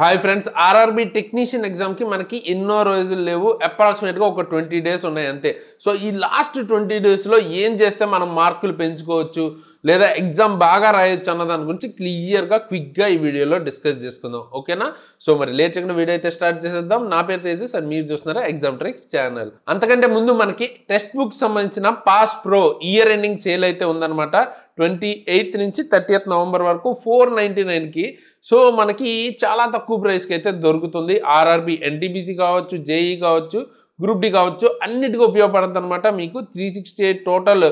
hi friends RRB technician ఎగ్జామ్కి మనకి ఎన్నో రోజులు లేవు అప్రాక్సిమేట్గా ఒక ట్వంటీ డేస్ ఉన్నాయి అంతే సో ఈ లాస్ట్ ట్వంటీ డేస్లో ఏం చేస్తే మనం మార్కులు పెంచుకోవచ్చు లేదా ఎగ్జామ్ బాగా రాయొచ్చు అన్న దాని గురించి క్లియర్గా క్విక్గా ఈ వీడియోలో డిస్కస్ చేసుకుందాం ఓకేనా సో మరి లేచకుండా వీడియో అయితే స్టార్ట్ చేసేద్దాం నా పేరు తెలిసి సార్ మీరు చూస్తున్నారా ఎగ్జామ్ ట్రిక్స్ ఛానల్ అంతకంటే ముందు మనకి టెక్స్ట్ బుక్ సంబంధించిన pass pro year ending sale అయితే ఉందన్నమాట ట్వంటీ ఎయిత్ నుంచి థర్టీయత్ నవంబర్ వరకు ఫోర్ నైంటీ నైన్కి సో మనకి చాలా తక్కువ ప్రైస్కి అయితే దొరుకుతుంది ఆర్ఆర్బి ఎన్టీబీసీ కావచ్చు జేఈ కావచ్చు గ్రూప్ డి కావచ్చు అన్నిటికీ ఉపయోగపడుతుంది అనమాట మీకు three sixty eight total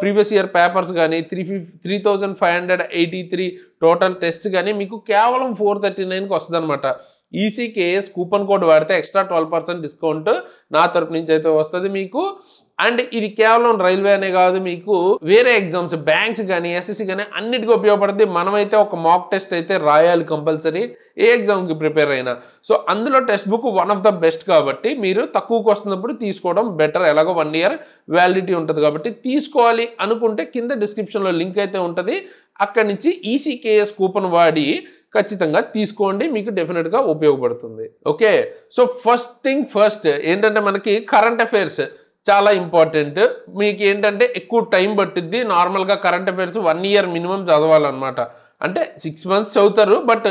previous year papers కానీ three fifty three thousand five hundred eighty three total test కానీ మీకు కేవలం ఫోర్ థర్టీ నైన్కి వస్తుంది అనమాట ఈసీకేఎస్ కూపన్ కోడ్ వాడితే ఎక్స్ట్రా ట్వెల్వ్ పర్సెంట్ డిస్కౌంట్ నా తరపు నుంచి అయితే వస్తుంది మీకు అండ్ ఇది కేవలం రైల్వే అనే కాదు మీకు వేరే ఎగ్జామ్స్ బ్యాంక్స్ కానీ ఎస్ఎస్సి కానీ అన్నిటికీ ఉపయోగపడుతుంది మనమైతే ఒక మాక్ టెస్ట్ అయితే రాయాలి కంపల్సరీ ఏ ఎగ్జామ్కి ప్రిపేర్ అయినా సో అందులో text book one of the best కాబట్టి మీరు తక్కువకు వస్తున్నప్పుడు తీసుకోవడం బెటర్ ఎలాగో వన్ ఇయర్ వ్యాలిడిటీ ఉంటుంది కాబట్టి తీసుకోవాలి అనుకుంటే కింద డిస్క్రిప్షన్లో లింక్ అయితే ఉంటుంది అక్కడి నుంచి ఈసీకేఎస్ e కూపన్ వాడి ఖచ్చితంగా తీసుకోండి మీకు డెఫినెట్గా ఉపయోగపడుతుంది okay so first thing first ఏంటంటే మనకి కరెంట్ అఫైర్స్ చాలా ఇంపార్టెంట్ మీకు ఏంటంటే ఎక్కువ టైం పట్టుద్ది నార్మల్గా current affairs one year minimum చదవాలన్నమాట అంటే సిక్స్ మంత్స్ చదువుతారు బట్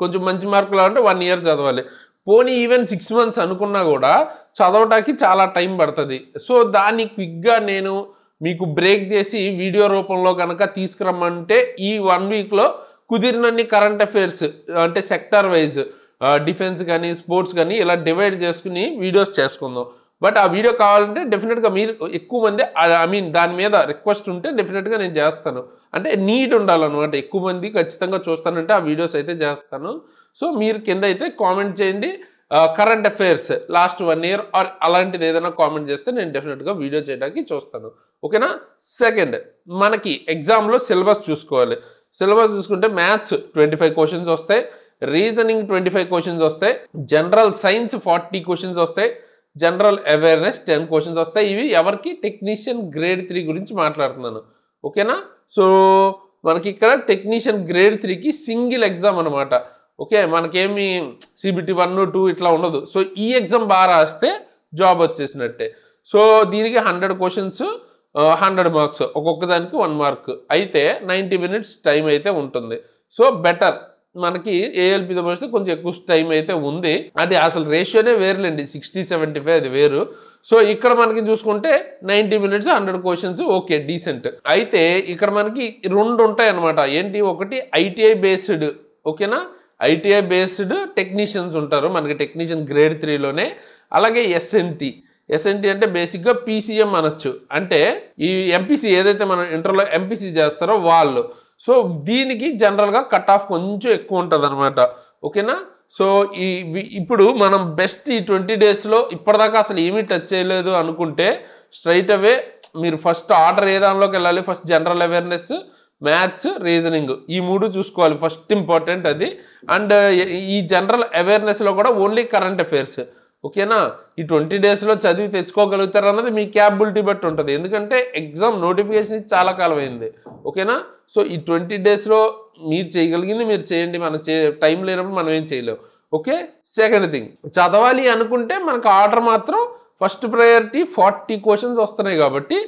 కొంచెం మంచి మార్కులు అంటే వన్ ఇయర్ చదవాలి పోనీ ఈవెన్ సిక్స్ మంత్స్ అనుకున్నా కూడా చదవటానికి చాలా టైం పడుతుంది సో దాన్ని క్విక్గా నేను మీకు బ్రేక్ చేసి వీడియో రూపంలో కనుక తీసుకురమ్మంటే ఈ వన్ వీక్లో కుదిరినన్ని కరెంట్ అఫైర్స్ అంటే సెక్టార్ వైజ్ డిఫెన్స్ కానీ స్పోర్ట్స్ కానీ ఇలా డివైడ్ చేసుకుని వీడియోస్ చేసుకుందాం బట్ ఆ వీడియో కావాలంటే డెఫినెట్గా మీరు ఎక్కువ మంది ఐ మీన్ దాని మీద రిక్వెస్ట్ ఉంటే డెఫినెట్గా నేను చేస్తాను అంటే నీడ్ ఉండాలన్నమాట ఎక్కువ మంది ఖచ్చితంగా చూస్తానంటే ఆ వీడియోస్ అయితే చేస్తాను సో మీరు కింద అయితే కామెంట్ చేయండి current affairs last one year or అలాంటిది ఏదైనా కామెంట్ చేస్తే నేను డెఫినెట్గా వీడియో చేయడానికి చూస్తాను ఓకేనా సెకండ్ మనకి ఎగ్జామ్లో సిలబస్ చూసుకోవాలి సిలబస్ చూసుకుంటే మ్యాథ్స్ ట్వంటీ ఫైవ్ క్వశ్చన్స్ వస్తాయి రీజనింగ్ ట్వంటీ ఫైవ్ క్వశ్చన్స్ వస్తాయి జనరల్ సైన్స్ ఫార్టీ క్వశ్చన్స్ వస్తాయి జనరల్ అవేర్నెస్ టెన్ క్వశ్చన్స్ వస్తాయి ఇవి ఎవరికి టెక్నీషియన్ గ్రేడ్ త్రీ గురించి మాట్లాడుతున్నాను ఓకేనా సో మనకి ఇక్కడ టెక్నీషియన్ గ్రేడ్ త్రీకి సింగిల్ ఎగ్జామ్ అనమాట ఓకే మనకేమి సిబిటి వన్ టూ ఇట్లా ఉండదు సో ఈ ఎగ్జామ్ బాగా రాస్తే జాబ్ వచ్చేసినట్టే సో దీనికి హండ్రెడ్ క్వశ్చన్స్ హండ్రెడ్ మార్క్స్ ఒక్కొక్క దానికి వన్ మార్క్ అయితే నైంటీ మినిట్స్ టైం అయితే ఉంటుంది సో బెటర్ మనకి ఏఎల్పి పోలిస్తే కొంచెం ఎక్కువ టైం అయితే ఉంది అది అసలు రేషియోనే వేరులేండి సిక్స్టీ సెవెంటీ ఫైవ్ అది వేరు సో ఇక్కడ మనకి చూసుకుంటే ninety minutes hundred questions okay decent అయితే ఇక్కడ మనకి రెండు ఉంటాయి అనమాట ఏంటి ఒకటి ఐటీఐ బేస్డ్ ఓకేనా ఐటీఐ బేస్డ్ టెక్నీషియన్స్ ఉంటారు మనకి టెక్నీషియన్ గ్రేడ్ త్రీలోనే అలాగే ఎస్ఎన్టీ ఎస్ఎన్టీ అంటే బేసిక్గా పీసీఎం అనొచ్చు అంటే ఈ ఎంపీసీ ఏదైతే మనం ఇంటర్లో ఎంపీసీ చేస్తారో వాళ్ళు సో దీనికి జనరల్గా కట్ ఆఫ్ కొంచెం ఎక్కువ ఉంటుంది అనమాట ఓకేనా సో ఈ ఇప్పుడు మనం బెస్ట్ ఈ ట్వంటీ డేస్లో ఇప్పటిదాకా అసలు ఏమీ టచ్ చేయలేదు అనుకుంటే స్ట్రైట్ అవే మీరు ఫస్ట్ ఆర్డర్ ఏ దానిలోకి వెళ్ళాలి first general awareness maths reasoning ఈ మూడు చూసుకోవాలి ఫస్ట్ ఇంపార్టెంట్ అది అండ్ ఈ జనరల్ అవేర్నెస్లో కూడా ఓన్లీ కరెంట్ అఫైర్స్ ఓకేనా ఈ ట్వంటీ డేస్లో చదివి తెచ్చుకోగలుగుతారు అన్నది మీ క్యాబిలిటీ బట్టి ఉంటుంది ఎందుకంటే ఎగ్జామ్ నోటిఫికేషన్ చాలా కాలం అయింది ఓకేనా సో ఈ ట్వంటీ డేస్లో మీరు చేయగలిగింది మీరు చేయండి మనం చే టైం లేనప్పుడు మనం ఏం చేయలేము ఓకే సెకండ్ థింగ్ చదవాలి అనుకుంటే మనకు ఆర్డర్ మాత్రం ఫస్ట్ ప్రయారిటీ ఫార్టీ క్వశ్చన్స్ వస్తున్నాయి కాబట్టి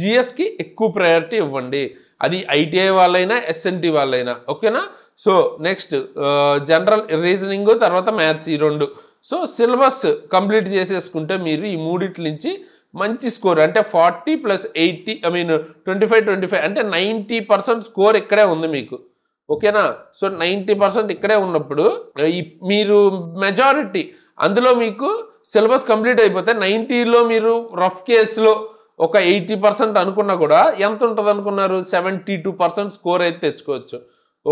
జిఎస్కి ఎక్కువ ప్రయారిటీ ఇవ్వండి అది ఐటీఐ వాళ్ళైనా ఎస్ఎన్టీ వాళ్ళైనా ఓకేనా సో నెక్స్ట్ జనరల్ రీజనింగ్ తర్వాత మ్యాథ్స్ ఈ రెండు సో సిలబస్ కంప్లీట్ చేసేసుకుంటే మీరు ఈ మూడిట్ల నుంచి మంచి స్కోర్ అంటే forty plus eighty I mean twenty five twenty five అంటే నైంటీ పర్సెంట్ స్కోర్ ఇక్కడే ఉంది మీకు ఓకేనా సో నైంటీ పర్సెంట్ ఇక్కడే ఉన్నప్పుడు మీరు మెజారిటీ అందులో మీకు సిలబస్ కంప్లీట్ అయిపోతే నైంటీలో మీరు రఫ్ కేసులో ఒక ఎయిటీ పర్సెంట్ అనుకున్నా కూడా ఎంత ఉంటుంది అనుకున్నారు సెవెంటీ టూ పర్సెంట్ స్కోర్ అయితే తెచ్చుకోవచ్చు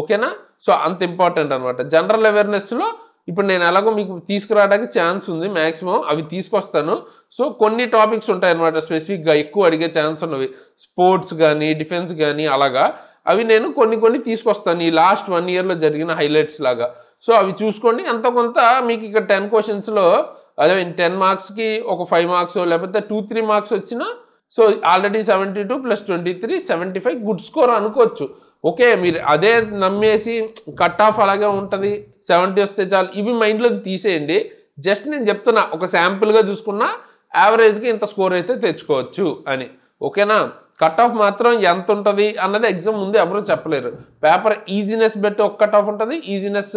ఓకేనా సో అంత ఇంపార్టెంట్ అనమాట జనరల్ అవేర్నెస్లో ఇప్పుడు నేను ఎలాగో మీకు తీసుకురావడానికి ఛాన్స్ ఉంది మ్యాక్సిమం అవి తీసుకొస్తాను సో కొన్ని టాపిక్స్ ఉంటాయన్నమాట స్పెసిఫిక్గా ఎక్కువ అడిగే ఛాన్స్ ఉన్నవి స్పోర్ట్స్ కానీ డిఫెన్స్ కానీ అలాగా అవి నేను కొన్ని కొన్ని తీసుకొస్తాను ఈ లాస్ట్ వన్ ఇయర్లో జరిగిన హైలైట్స్ లాగా సో అవి చూసుకోండి ఎంత కొంత మీకు ఇక్కడ టెన్ క్వశ్చన్స్లో అదే టెన్ మార్క్స్కి ఒక ఫైవ్ మార్క్స్ లేకపోతే టూ త్రీ మార్క్స్ వచ్చినా so already seventy two plus twenty three seventy five good score అనుకోవచ్చు ఓకే మీరు అదే నమ్మేసి కట్ ఆఫ్ అలాగే ఉంటుంది సెవెంటీ వస్తే చాలు ఇవి మైండ్లోకి తీసేయండి జస్ట్ నేను చెప్తున్నా ఒక శాంపుల్గా చూసుకున్నా యావరేజ్కి ఇంత స్కోర్ అయితే తెచ్చుకోవచ్చు అని ఓకేనా కట్ ఆఫ్ మాత్రం ఎంత ఉంటుంది అన్నది ఎగ్జామ్ ముందు ఎవరు చెప్పలేరు పేపర్ ఈజీనెస్ బట్టి ఒక కట్ ఆఫ్ ఉంటుంది ఈజీనెస్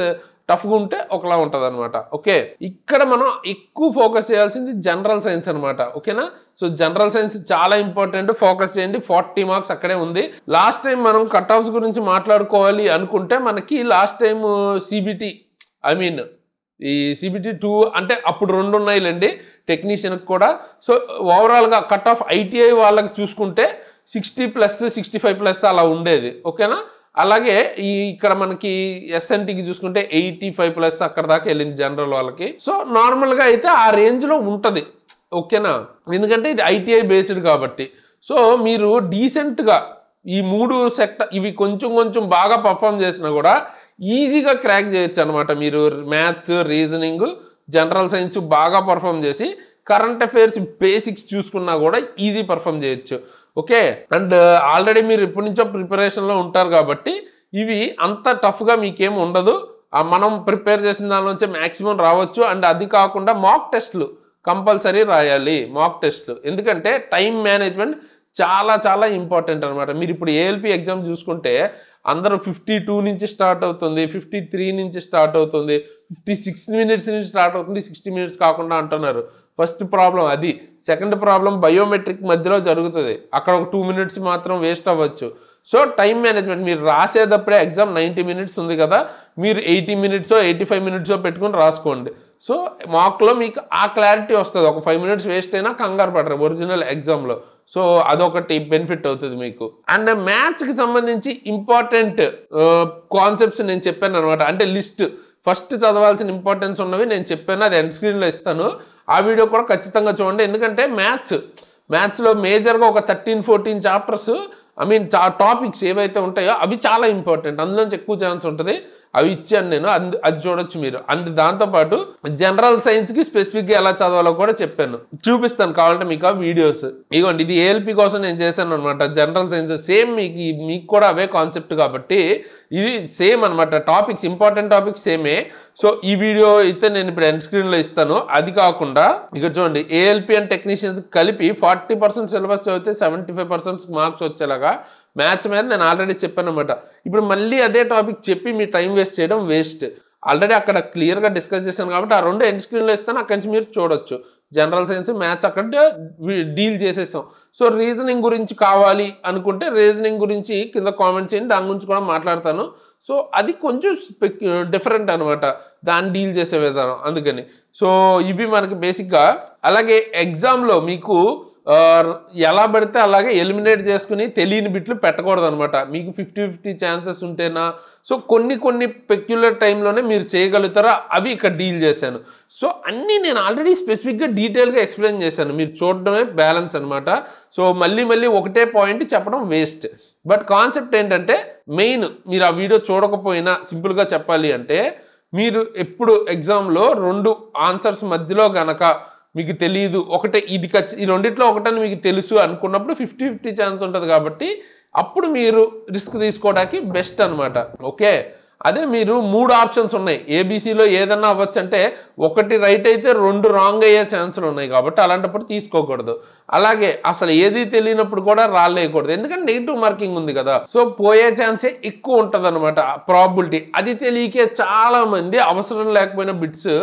టఫ్గా ఉంటే ఒకలా ఉంటుంది అనమాట ఓకే ఇక్కడ మనం ఎక్కువ ఫోకస్ చేయాల్సింది జనరల్ సైన్స్ అనమాట ఓకేనా సో జనరల్ సైన్స్ చాలా ఇంపార్టెంట్ ఫోకస్ చేయండి ఫార్టీ మార్క్స్ అక్కడే ఉంది లాస్ట్ టైం మనం కట్ ఆఫ్స్ గురించి మాట్లాడుకోవాలి అనుకుంటే మనకి last time CBT I mean ఈ సిబిటి టూ అంటే అప్పుడు రెండు ఉన్నాయిలేండి టెక్నీషియన్కి కూడా సో ఓవరాల్గా కట్ ఆఫ్ ఐటీఐ వాళ్ళకి చూసుకుంటే sixty plus sixty five plus అలా ఉండేది ఓకేనా అలాగే ఈ ఇక్కడ మనకి ఎస్ఎన్టీకి చూసుకుంటే ఎయిటీ ఫైవ్ ప్లస్ అక్కడ దాకా వెళ్ళింది జనరల్ వాళ్ళకి సో నార్మల్గా అయితే ఆ రేంజ్లో ఉంటుంది ఓకేనా ఎందుకంటే ఇది ఐటీఐ బేస్డ్ కాబట్టి సో మీరు డీసెంట్గా ఈ మూడు సెక్టర్ ఇవి కొంచెం కొంచెం బాగా పర్ఫామ్ చేసినా కూడా ఈజీగా క్రాక్ చేయొచ్చు అనమాట మీరు మ్యాథ్స్ రీజనింగ్ జనరల్ సైన్స్ బాగా పర్ఫామ్ చేసి కరెంట్ అఫైర్స్ బేసిక్స్ చూసుకున్నా కూడా ఈజీ పర్ఫామ్ చేయొచ్చు ఓకే అండ్ uh, ఆల్రెడీ మీరు ఇప్పటి నుంచో ప్రిపరేషన్లో ఉంటారు కాబట్టి ఇవి అంత టఫ్గా మీకేమి ఉండదు మనం ప్రిపేర్ చేసిన దానిలోంచి మ్యాక్సిమం రావచ్చు అండ్ అది కాకుండా మాక్ టెస్ట్లు కంపల్సరీ రాయాలి మాక్ టెస్ట్లు ఎందుకంటే టైం మేనేజ్మెంట్ చాలా చాలా ఇంపార్టెంట్ అనమాట మీరు ఇప్పుడు ఏఎల్పి ఎగ్జామ్ చూసుకుంటే అందరూ ఫిఫ్టీ టూ నుంచి స్టార్ట్ అవుతుంది ఫిఫ్టీ త్రీ నుంచి స్టార్ట్ అవుతుంది ఫిఫ్టీ సిక్స్ మినిట్స్ నుంచి స్టార్ట్ అవుతుంది సిక్స్టీ మినిట్స్ కాకుండా అంటున్నారు ఫస్ట్ ప్రాబ్లం అది సెకండ్ ప్రాబ్లం బయోమెట్రిక్ మధ్యలో జరుగుతుంది అక్కడ ఒక టూ మినిట్స్ మాత్రం వేస్ట్ అవ్వచ్చు సో టైం మేనేజ్మెంట్ మీరు రాసేటప్పుడే ఎగ్జామ్ నైంటీ మినిట్స్ ఉంది కదా మీరు ఎయిటీ మినిట్సో ఎయిటీ ఫైవ్ మినిట్సో పెట్టుకుని రాసుకోండి సో మాక్లో మీకు ఆ క్లారిటీ వస్తుంది ఒక ఫైవ్ మినిట్స్ వేస్ట్ అయినా కంగారు పడరు ఒరిజినల్ ఎగ్జామ్లో సో అదొకటి బెనిఫిట్ అవుతుంది మీకు అండ్ మ్యాథ్స్కి సంబంధించి ఇంపార్టెంట్ కాన్సెప్ట్స్ నేను చెప్పాను అనమాట అంటే లిస్ట్ ఫస్ట్ చదవాల్సిన ఇంపార్టెన్స్ ఉన్నవి నేను చెప్పాను అది ఎండ్ స్క్రీన్లో ఇస్తాను ఆ వీడియో కూడా ఖచ్చితంగా చూడండి ఎందుకంటే మ్యాథ్స్ మ్యాథ్స్లో మేజర్గా ఒక thirteen fourteen chapters I mean topics ఏవైతే ఉంటాయో అవి చాలా ఇంపార్టెంట్ అందులోంచి ఎక్కువ ఛాన్స్ ఉంటుంది అవి ఇచ్చాను నేను అందు అది చూడొచ్చు మీరు అందు దాంతోపాటు జనరల్ సైన్స్కి స్పెసిఫిక్గా ఎలా చదవాలో కూడా చెప్పాను చూపిస్తాను కావాలంటే మీకు ఆ వీడియోస్ ఇదిగోండి ఇది ఏఎల్పి కోసం నేను చేశాను అనమాట జనరల్ సైన్స్ సేమ్ మీకు మీకు కూడా అవే కాన్సెప్ట్ కాబట్టి ఇది సేమ్ అనమాట టాపిక్స్ ఇంపార్టెంట్ టాపిక్స్ సేమే సో ఈ వీడియో అయితే నేను ఇప్పుడు ఎండ్ స్క్రీన్లో ఇస్తాను అది కాకుండా ఇక్కడ చూడండి ఏఎల్పి అండ్ టెక్నీషియన్స్ కలిపి ఫార్టీ పర్సెంట్ సిలబస్ చదివితే సెవెంటీ ఫైవ్ పర్సెంట్ మార్క్స్ వచ్చేలాగా మ్యాచ్ మీద నేను ఆల్రెడీ చెప్పాను అనమాట ఇప్పుడు మళ్ళీ అదే టాపిక్ చెప్పి మీ టైం వేస్ట్ చేయడం వేస్ట్ ఆల్రెడీ అక్కడ క్లియర్గా డిస్కస్ చేశాను కాబట్టి ఆ రెండు ఎండ్ స్క్రీన్లో ఇస్తాను అక్కడి నుంచి మీరు చూడొచ్చు జనరల్ సైన్స్ మ్యాథ్స్ అక్కడ డీల్ చేసేసాం సో రీజనింగ్ గురించి కావాలి అనుకుంటే రీజనింగ్ గురించి కింద కామెంట్స్ చేయండి దాని గురించి కూడా మాట్లాడతాను సో అది కొంచెం స్పెక్ డిఫరెంట్ అనమాట దాన్ని డీల్ చేసే విధానం అందుకని సో ఇవి మనకి బేసిక్గా అలాగే ఎగ్జామ్లో మీకు ఎలా పడితే అలాగే ఎలిమినేట్ చేసుకుని తెలియని బిట్లు పెట్టకూడదు అనమాట మీకు ఫిఫ్టీ ఫిఫ్టీ ఛాన్సెస్ ఉంటేనా సో కొన్ని కొన్ని పెక్యులర్ టైంలోనే మీరు చేయగలుగుతారా అవి ఇక్కడ డీల్ చేశాను సో అన్నీ నేను ఆల్రెడీ స్పెసిఫిక్గా డీటెయిల్గా ఎక్స్ప్లెయిన్ చేశాను మీరు చూడడమే బ్యాలెన్స్ అనమాట సో మళ్ళీ మళ్ళీ ఒకటే పాయింట్ చెప్పడం వేస్ట్ బట్ కాన్సెప్ట్ ఏంటంటే మెయిన్ మీరు ఆ వీడియో చూడకపోయినా సింపుల్గా చెప్పాలి అంటే మీరు ఎప్పుడు ఎగ్జామ్లో రెండు ఆన్సర్స్ మధ్యలో గనక మీకు తెలియదు ఒకటే ఇది ఖచ్చి ఈ రెండిట్లో ఒకటని మీకు తెలుసు అనుకున్నప్పుడు ఫిఫ్టీ ఫిఫ్టీ ఛాన్స్ ఉంటుంది కాబట్టి అప్పుడు మీరు రిస్క్ తీసుకోవడానికి బెస్ట్ అనమాట ఓకే అదే మీరు మూడు ఆప్షన్స్ ఉన్నాయి ఏబీసీలో ఏదన్నా అవ్వచ్చు అంటే ఒకటి రైట్ అయితే రెండు రాంగ్ అయ్యే ఛాన్సులు ఉన్నాయి కాబట్టి అలాంటప్పుడు తీసుకోకూడదు అలాగే అసలు ఏది తెలియనప్పుడు కూడా రాలేయకూడదు ఎందుకంటే నెగిటివ్ మార్కింగ్ ఉంది కదా సో పోయే ఛాన్సే ఎక్కువ ఉంటుంది అనమాట ప్రాబిలిటీ అది తెలియకే చాలామంది అవసరం లేకపోయిన బిట్స్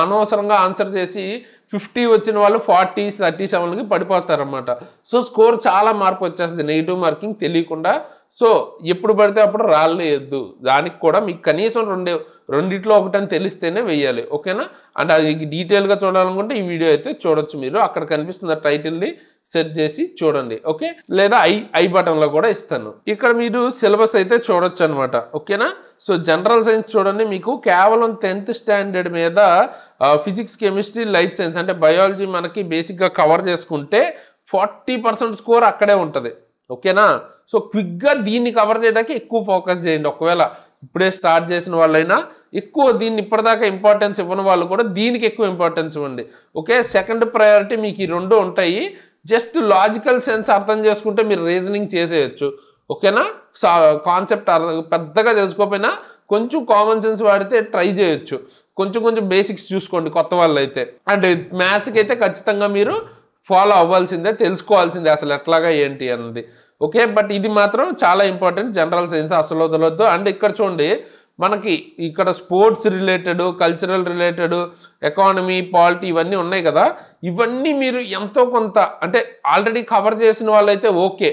అనవసరంగా ఆన్సర్ చేసి ఫిఫ్టీ వచ్చిన వాళ్ళు ఫార్టీ థర్టీ సెవెన్కి పడిపోతారనమాట సో స్కోర్ చాలా మార్పు వచ్చేస్తుంది నెగిటివ్ మార్కింగ్ తెలియకుండా సో ఎప్పుడు పడితే అప్పుడు రాలేదు దానికి కూడా మీకు కనీసం రెండు రెండిట్లో ఒకటని తెలిస్తేనే వెయ్యాలి ఓకేనా అండ్ అది డీటెయిల్గా చూడాలనుకుంటే ఈ వీడియో అయితే చూడొచ్చు మీరు అక్కడ కనిపిస్తుంది ఆ టైటిల్ని సెట్ చేసి చూడండి ఓకే లేదా ఐ ఐ బటన్లో కూడా ఇస్తాను ఇక్కడ మీరు సిలబస్ అయితే చూడొచ్చు అనమాట ఓకేనా సో జనరల్ సైన్స్ చూడండి మీకు కేవలం టెన్త్ స్టాండర్డ్ మీద ఫిజిక్స్ కెమిస్ట్రీ లైఫ్ సైన్స్ అంటే బయాలజీ మనకి బేసిక్గా కవర్ చేసుకుంటే ఫార్టీ పర్సెంట్ స్కోర్ అక్కడే ఉంటుంది ఓకేనా సో క్విక్గా దీన్ని కవర్ చేయడానికి ఎక్కువ ఫోకస్ చేయండి ఒకవేళ ఇప్పుడే స్టార్ట్ చేసిన వాళ్ళైనా ఎక్కువ దీన్ని ఇప్పటిదాకా ఇంపార్టెన్స్ ఇవ్వని వాళ్ళు కూడా దీనికి ఎక్కువ ఇంపార్టెన్స్ ఇవ్వండి ఓకే సెకండ్ ప్రయారిటీ మీకు ఈ రెండు ఉంటాయి జస్ట్ లాజికల్ సెన్స్ అర్థం చేసుకుంటే మీరు రీజనింగ్ చేసేయచ్చు ఓకేనా సా కాన్సెప్ట్ పెద్దగా తెలుసుకోకపోయినా కొంచెం కామన్ సెన్స్ వాడితే ట్రై చేయొచ్చు కొంచెం కొంచెం బేసిక్స్ చూసుకోండి కొత్త వాళ్ళు అయితే అండ్ మ్యాథ్స్కి అయితే ఖచ్చితంగా మీరు ఫాలో అవ్వాల్సిందే తెలుసుకోవాల్సిందే అసలు ఎట్లాగా ఏంటి అన్నది ఓకే బట్ ఇది మాత్రం చాలా ఇంపార్టెంట్ జనరల్ సైన్స్ అసలు వదలొద్దు అండ్ ఇక్కడ చూడండి మనకి ఇక్కడ sports related cultural related economy polity ఇవన్నీ ఉన్నాయి కదా ఇవన్నీ మీరు ఎంతో కొంత అంటే ఆల్రెడీ కవర్ చేసిన వాళ్ళైతే ఓకే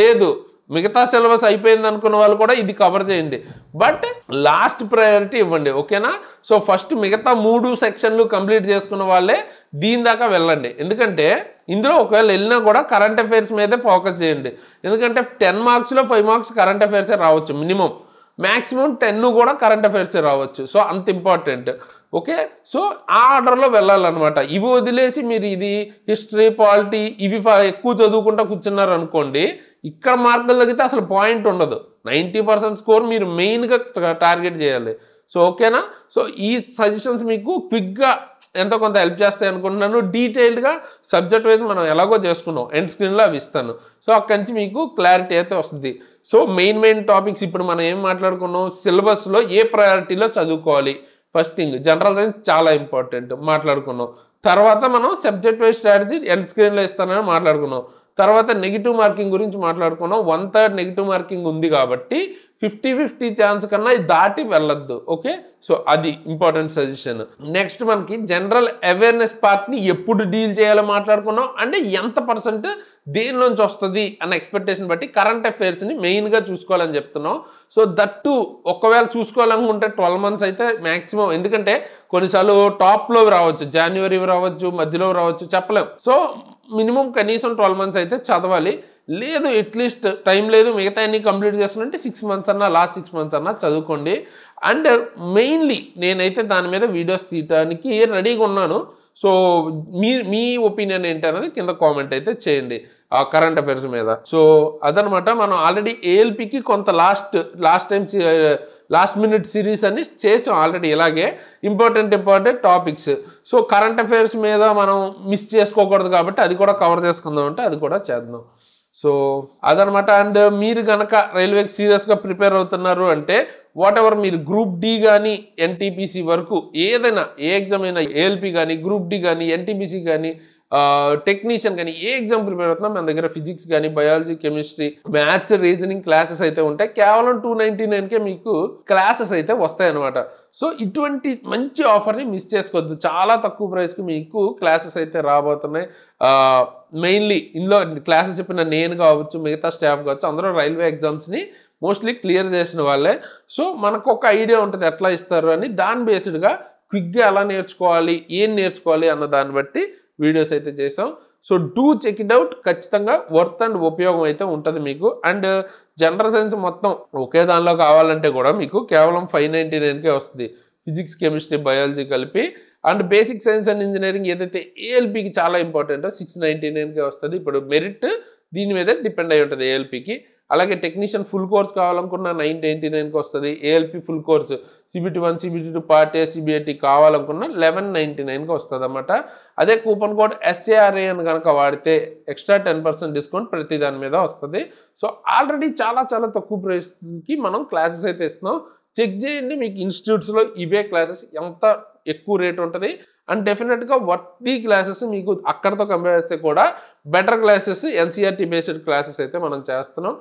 లేదు మిగతా సిలబస్ అయిపోయింది అనుకున్న వాళ్ళు కూడా ఇది కవర్ చేయండి బట్ లాస్ట్ ప్రయారిటీ ఇవ్వండి ఓకేనా సో ఫస్ట్ మిగతా మూడు సెక్షన్లు కంప్లీట్ చేసుకున్న వాళ్ళే దీని దాకా వెళ్ళండి ఎందుకంటే ఇందులో ఒకవేళ వెళ్ళినా కూడా కరెంట్ అఫైర్స్ మీదే ఫోకస్ చేయండి ఎందుకంటే టెన్ మార్క్స్లో ఫైవ్ మార్క్స్ కరెంట్ అఫైర్సే రావచ్చు మినిమం మ్యాక్సిమం టెన్ కూడా కరెంట్ అఫైర్స్ రావచ్చు సో అంత ఇంపార్టెంట్ ఓకే సో ఆ ఆర్డర్లో వెళ్ళాలన్నమాట ఇవి వదిలేసి మీరు ఇది హిస్టరీ పాలిటీ ఇవి ఎక్కువ చదువుకుంటా కూర్చున్నారు అనుకోండి ఇక్కడ మార్కులు తగ్గితే అసలు పాయింట్ ఉండదు నైంటీ పర్సెంట్ స్కోర్ మీరు మెయిన్గా టార్గెట్ చేయాలి సో ఓకేనా సో ఈ సజెషన్స్ మీకు క్విక్గా ఎంతో కొంత హెల్ప్ చేస్తాయి అనుకుంటున్నాను డీటెయిల్డ్గా సబ్జెక్ట్ వైజ్ మనం ఎలాగో చేసుకున్నాం ఎండ్ స్క్రీన్లో అవి ఇస్తాను సో అక్కడి నుంచి మీకు క్లారిటీ అయితే వస్తుంది సో మెయిన్ మెయిన్ టాపిక్స్ ఇప్పుడు మనం ఏం మాట్లాడుకున్నాం సిలబస్లో ఏ ప్రయారిటీలో చదువుకోవాలి ఫస్ట్ థింగ్ జనరల్ సైన్స్ చాలా ఇంపార్టెంట్ మాట్లాడుకున్నాం తర్వాత మనం సబ్జెక్ట్ వైజ్ స్ట్రాటజీ ఎండ్ స్క్రీన్లో ఇస్తానని మాట్లాడుకున్నాం తర్వాత నెగిటివ్ మార్కింగ్ గురించి మాట్లాడుకున్నాం వన్ థర్డ్ నెగిటివ్ మార్కింగ్ ఉంది కాబట్టి ఫిఫ్టీ ఫిఫ్టీ ఛాన్స్ కన్నా ఇది దాటి వెళ్ళొద్దు ఓకే సో అది ఇంపార్టెంట్ సజెషన్ నెక్స్ట్ మనకి జనరల్ అవేర్నెస్ పార్ట్ని ఎప్పుడు డీల్ చేయాలో మాట్లాడుకున్నాం అంటే ఎంత పర్సెంట్ దేనిలోంచి వస్తుంది అన్న ఎక్స్పెక్టేషన్ బట్టి కరెంట్ అఫైర్స్ని మెయిన్గా చూసుకోవాలని చెప్తున్నాం సో దట్టు ఒకవేళ చూసుకోవాలనుకుంటే ట్వెల్వ్ మంత్స్ అయితే మ్యాక్సిమం ఎందుకంటే కొన్నిసార్లు టాప్లో రావచ్చు జనవరి రావచ్చు మధ్యలో రావచ్చు చెప్పలేము సో మినిమం కనీసం ట్వెల్వ్ మంత్స్ అయితే చదవాలి లేదు అట్లీస్ట్ టైం లేదు మిగతా అన్ని కంప్లీట్ చేస్తున్నంటే సిక్స్ మంత్స్ అన్నా లాస్ట్ సిక్స్ మంత్స్ అన్నా చదువుకోండి అండ్ మెయిన్లీ నేనైతే దాని మీద వీడియోస్ తీయటానికి రెడీగా ఉన్నాను సో మీ మీ ఒపీనియన్ ఏంటనేది కింద కామెంట్ అయితే చేయండి ఆ కరెంట్ అఫైర్స్ మీద సో అదనమాట మనం ఆల్రెడీ ఏఎల్పికి కొంత last last time last minute series అన్ని చేసాం ఆల్రెడీ ఇలాగే important important topics so current affairs మీద మనం మిస్ చేసుకోకూడదు కాబట్టి అది కూడా కవర్ చేసుకుందాం అంటే అది కూడా చేద్దాం సో అదనమాట అండ్ మీరు కనుక రైల్వేకి సీరియస్గా ప్రిపేర్ అవుతున్నారు అంటే వాట్ ఎవర్ మీరు గ్రూప్ డి కానీ ఎన్టీపీసీ వరకు ఏదైనా ఏ ఎగ్జామ్ అయినా ఏఎల్పి కానీ గ్రూప్ డి కానీ ఎన్టీపీసీ కానీ టెక్నీషియన్ కానీ ఏ ఎగ్జామ్ ప్రిపేర్ అవుతున్నా మన దగ్గర ఫిజిక్స్ కానీ biology chemistry maths reasoning classes అయితే ఉంటాయి కేవలం టూ నైన్టీ నైన్కే మీకు క్లాసెస్ అయితే వస్తాయన్నమాట సో ఇటువంటి మంచి ఆఫర్ని మిస్ చేసుకోవద్దు చాలా తక్కువ ప్రైస్కి మీకు క్లాసెస్ అయితే రాబోతున్నాయి మెయిన్లీ ఇందులో క్లాసెస్ చెప్పిన నేను కావచ్చు మిగతా స్టాఫ్ కావచ్చు అందరూ రైల్వే ఎగ్జామ్స్ని మోస్ట్లీ క్లియర్ చేసిన వాళ్ళే సో మనకు ఒక ఐడియా ఉంటుంది ఎట్లా ఇస్తారు అని దాని బేస్డ్గా క్విక్గా ఎలా నేర్చుకోవాలి ఏం నేర్చుకోవాలి అన్న దాన్ని బట్టి వీడియోస్ అయితే చేసాం so do check it out ఖచ్చితంగా వర్త్ అండ్ ఉపయోగం అయితే ఉంటుంది మీకు అండ్ జనరల్ సైన్స్ మొత్తం ఒకే దానిలో కావాలంటే కూడా మీకు కేవలం ఫైవ్ నైంటీ నైన్కే వస్తుంది ఫిజిక్స్ కెమిస్ట్రీ బయాలజీ కలిపి and basic science and engineering ఏదైతే ఏఎల్పికి చాలా ఇంపార్టెంటో సిక్స్ నైంటీ నైన్కే వస్తుంది ఇప్పుడు మెరిట్ దీని మీద డిపెండ్ అయి ఉంటుంది ఏఎల్పికి అలాగే టెక్నీషియన్ ఫుల్ కోర్స్ కావాలనుకున్న నైన్ నైంటీ నైన్కి వస్తుంది ALP full course CBT one CBT two part A CBIT కావాలనుకున్నా లెవెన్ నైంటీ నైన్కి వస్తుంది అనమాట అదే కూపన్ కోడ్ ఎస్ఏఆర్ఏ అని కనుక వాడితే ఎక్స్ట్రా టెన్ పర్సెంట్ డిస్కౌంట్ ప్రతి దాని మీద వస్తుంది సో ఆల్రెడీ చాలా చాలా తక్కువ ప్రైస్కి మనం క్లాసెస్ అయితే ఇస్తున్నాం చెక్ చేయండి మీకు ఇన్స్టిట్యూట్స్లో ఇవే క్లాసెస్ ఎంత ఎక్కువ రేట్ ఉంటుంది అండ్ డెఫినెట్గా వర్తీ క్లాసెస్ మీకు అక్కడతో కంపేర్ చేస్తే కూడా better classes NCERT based classes అయితే మనం చేస్తున్నాం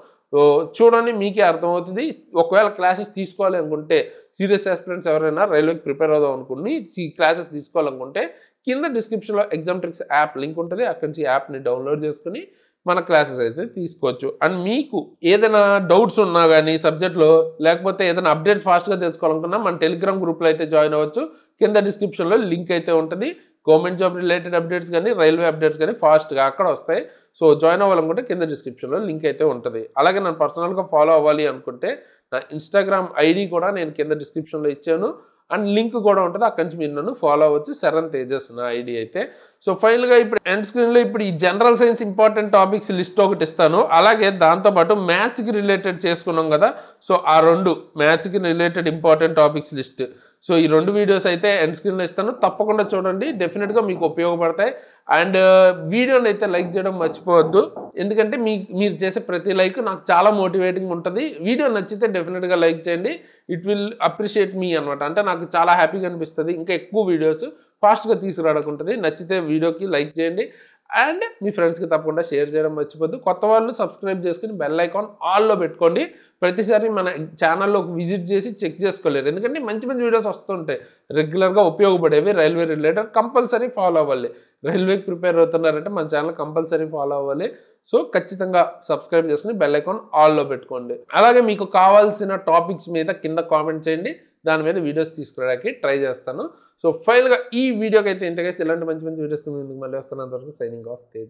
చూడండి మీకే అర్థమవుతుంది ఒకవేళ క్లాసెస్ తీసుకోవాలి అనుకుంటే సీరియస్ ఆస్పిరెంట్స్ ఎవరైనా రైల్వేకి ప్రిపేర్ అవుదాం అనుకుని ఈ క్లాసెస్ తీసుకోవాలనుకుంటే కింద డిస్క్రిప్షన్లో ఎగ్జామ్ ట్రిక్స్ యాప్ లింక్ ఉంటుంది అక్కడి నుంచి యాప్ని డౌన్లోడ్ చేసుకుని మన క్లాసెస్ అయితే తీసుకోవచ్చు అండ్ మీకు ఏదైనా డౌట్స్ ఉన్నా కానీ సబ్జెక్ట్లో లేకపోతే ఏదైనా అప్డేట్స్ ఫాస్ట్గా తెలుసుకోవాలనుకున్నా మన టెలిగ్రామ్ గ్రూప్లో అయితే జాయిన్ అవ్వచ్చు కింద డిస్క్రిప్షన్లో లింక్ అయితే ఉంటుంది గవర్నమెంట్ జాబ్ రిలేటెడ్ అప్డేట్స్ కానీ రైల్వే అప్డేట్స్ కానీ ఫాస్ట్గా అక్కడ వస్తాయి సో జాయిన్ అవ్వాలనుకుంటే కింద డిస్క్రిప్షన్లో లింక్ అయితే ఉంటుంది అలాగే నన్ను పర్సనల్గా ఫాలో అవ్వాలి అనుకుంటే నా ఇన్స్టాగ్రామ్ ఐడి కూడా నేను కింద డిస్క్రిప్షన్లో ఇచ్చాను అండ్ లింక్ కూడా ఉంటుంది అక్కడి నుంచి మీరు నన్ను ఫాలో అవ్వచ్చు శరణ్ తేజస్ నా ఐడి అయితే సో ఫైనల్గా ఇప్పుడు ఎండ్ స్క్రీన్లో ఇప్పుడు ఈ general science important topics list ఒకటి ఇస్తాను అలాగే దాంతోపాటు మ్యాథ్స్కి రిలేటెడ్ చేసుకున్నాం కదా సో ఆ రెండు మ్యాథ్స్కి related important topics list so ఈ రెండు వీడియోస్ అయితే ఎండ్ స్క్రీన్లో ఇస్తాను తప్పకుండా చూడండి డెఫినెట్గా మీకు ఉపయోగపడతాయి అండ్ uh, వీడియోని అయితే లైక్ చేయడం మర్చిపోవద్దు ఎందుకంటే మీ మీరు చేసే ప్రతి లైక్ నాకు చాలా మోటివేటింగ్ ఉంటుంది వీడియో నచ్చితే డెఫినెట్గా లైక్ చేయండి ఇట్ విల్ అప్రిషియేట్ మీ అనమాట అంటే నాకు చాలా హ్యాపీగా అనిపిస్తుంది ఇంకా ఎక్కువ వీడియోస్ ఫాస్ట్గా తీసుకురాడకుంటుంది ఉంటుంది నచ్చితే వీడియోకి లైక్ చేయండి అండ్ మీ ఫ్రెండ్స్కి తప్పకుండా షేర్ చేయడం మర్చిపోద్దు కొత్త వాళ్ళు సబ్స్క్రైబ్ చేసుకుని బెల్ ఐకాన్ ఆల్లో పెట్టుకోండి ప్రతిసారి మన ఛానల్లో విజిట్ చేసి చెక్ చేసుకోలేరు ఎందుకంటే మంచి మంచి వీడియోస్ వస్తుంటాయి రెగ్యులర్గా ఉపయోగపడేవి రైల్వే రిలేటెడ్ కంపల్సరీ ఫాలో అవ్వాలి రైల్వేకి ప్రిపేర్ అవుతున్నారంటే మన ఛానల్ కంపల్సరీ ఫాలో అవ్వాలి సో ఖచ్చితంగా సబ్స్క్రైబ్ చేసుకుని బెల్ ఐకాన్ ఆల్లో పెట్టుకోండి అలాగే మీకు కావాల్సిన టాపిక్స్ మీద కింద కామెంట్ చేయండి దాని మీద వీడియోస్ తీసుకురావడానికి ట్రై చేస్తాను సో ఫైనల్గా ఈ వీడియోకి అయితే ఇంటర్గేసి ఇలాంటి మంచి మంచి వీడియోస్ మళ్ళీ వస్తున్నంత వరకు సైనింగ్ ఆఫ్ తేజ్